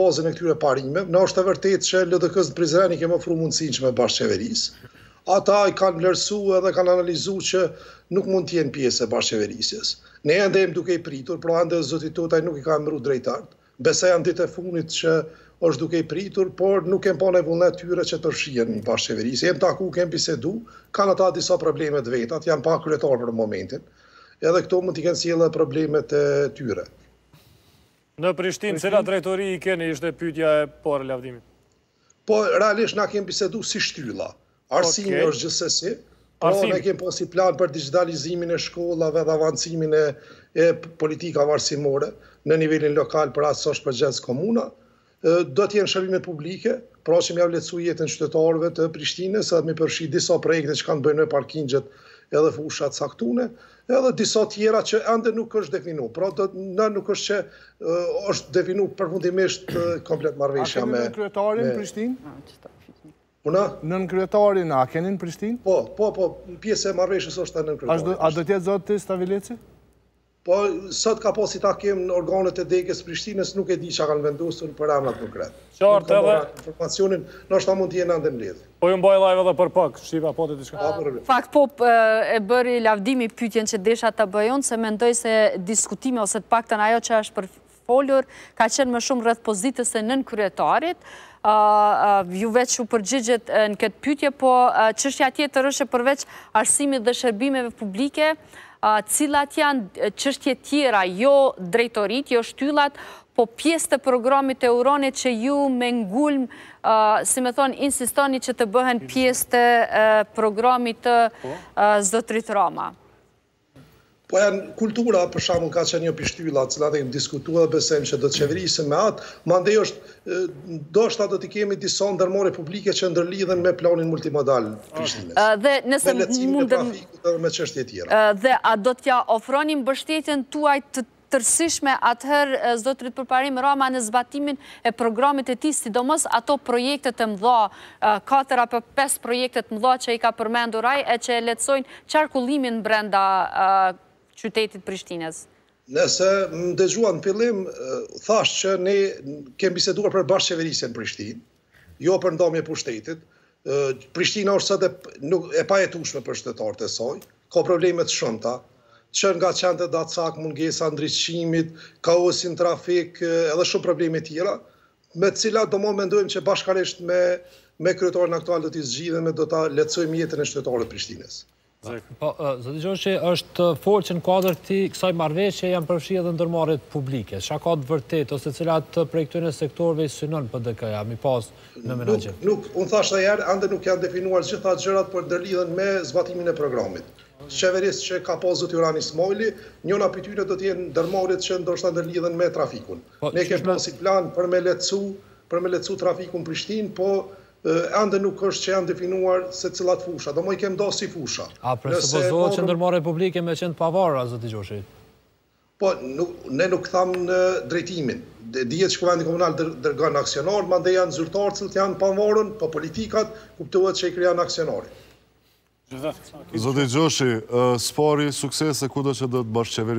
Pozën e këtyre parime, në është të vërtet që LDK-së në Prizren i kemë ofru mundësin që me bashkëveris, ata i kanë lërsu edhe kanë analizu që nuk mund tjenë pjesë e bashkëverisjes. Ne e ndem duke i pritur, pro ande zëti tutaj nuk i ka mëru drejtartë. Besa janë ditë e funit që është duke i pritur, por nuk e po nevullën e tyre që të shien në bashkëveris. Jem taku, kemë pisedu, kanë ata disa problemet vetat, janë pa kryetarë për momentin, edhe këto mund t'i kënë sile problemet tyre. Në Prishtinë, cëla drejtori i keni ishte pytja e porë lavdimit? Po, realisht, na kemë bisedu si shtylla. Arsimi është gjësesi. Po, ne kemë pasi plan për digitalizimin e shkollave dhe avancimin e politika varsimore në nivelin lokal për atë për gjensë komuna. Do t'jenë shërbimet publike, pra që mi avletsu jetën qytetarëve të Prishtinës, dhe mi përshi disa projekte që kanë bëjnë e edhe fushat saktune, edhe disa tjera që ende nuk është definu. Pra, në nuk është që uh, është definu përfundimisht uh, komplet marveshja me... A keni në kryetarin në Prishtin? Puna? Në në kryetarin, a keni në Prishtin? Po, po, po, pjese marveshjës është të në në kryetarin. A do tjetë zotë të stavileci? Po sot ka pasi ta në organet e dekës Prishtinës nuk e di çka kanë vendosur për në kretë. Qartë edhe informacionin, ta mund të jenë në lidh. Po ju mbaj live edhe për pak, shqipa, po të diçka. Po, Fakt po e bëri lavdimi pyetjen që desha ta bëjon se mendoj se diskutimi ose të paktën ajo që është për folur ka qenë më shumë rreth pozitës së nën kryetarit. ju veç u përgjigjet në këtë pytje, po qështja tjetër është përveç arsimit dhe shërbimeve publike, cilat janë qështje tjera, jo drejtorit, jo shtyllat, po pjesë të programit e uronit që ju me ngulm, si me thonë, insistoni që të bëhen pjesë të programit të po. zëtrit Roma. Po janë kultura, për shamun ka që një që cilat e këmë diskutua dhe besem që do të qeverisën me atë, ma është, do është do të kemi disa ndërmore publike që ndërlidhen me planin multimodal pishtines. Me lecim e trafikut dhe me qështje tjera. Dhe a do t'ja ofronim bështetjen tuaj të tërsishme atëherë, zotërit përparim rama në zbatimin e programit e ti, sidomos ato projektet të mdha, 4 apo 5 projektet mdha që i ka përmendur aj, e që e letësojnë qarkullimin brenda qytetit Prishtinës? Nëse më dëgjua në pëllim, thasht që ne kemë biseduar për bashkë qeverisën Prishtinë, jo për ndomje për shtetit, Prishtina është sëtë e pa e për shtetarët e soj, ka problemet shënta, që nga qënë të datësak, mungesa, ndryshimit, kaosin trafik, edhe shumë problemet tjera, me cila do më mendojmë që bashkaresht me kryetorin aktual do t'i zgjidhe me do t'a letësojmë jetën e shtetarët Prishtines. Po, po zëti Gjoshi, është forë që në kuadrë këti kësaj marveqe janë përfshirë edhe ndërmarit publike. Shka ka të vërtet, ose cilat projektojnë e sektorve i synon për DKJ, mi pas në menagjë? Nuk, nuk, unë thashtë ajerë, ande nuk janë definuar gjitha gjërat për ndërlidhen me zbatimin e programit. Qeveris që ka po zëti Urani Smojli, njona tyre do t'jenë ndërmarit që ndërshëta ndërlidhen me trafikun. Po, ne kemë posi plan për me lecu trafikun Prishtin, po ande nuk është që janë definuar se cilat fusha, do më i kemë do si fusha. A presupozohet që ndërmore Republike me qenë pavarë, a zë gjoshit? Po, ne nuk thamë në drejtimin. Dijet që këvendin komunal dërgën aksionar, ma ndë janë zyrtarë që të janë pavarën, po politikat kuptuat që i kërja në aksionarit. i Gjoshi, spari, suksese, kuda që dhe të bashkë qeveri?